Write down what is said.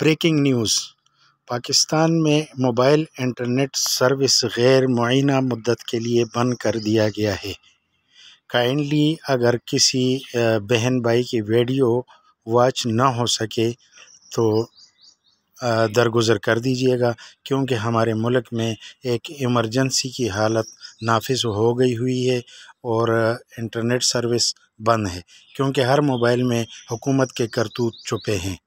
breaking news Pakistan में mobile internet service गैर मुैना मुद्दत के लिए बंद कर दिया गया है काइंडली अगर किसी बहन भाई की वीडियो वॉच ना हो सके तो दरगुजर कर दीजिएगा क्योंकि हमारे मुल्क में एक इमरजेंसी की हालत नाफिज हो गई हुई है और इंटरनेट सर्विस बंद है क्योंकि हर मोबाइल में हुकूमत के करतूत छुपे हैं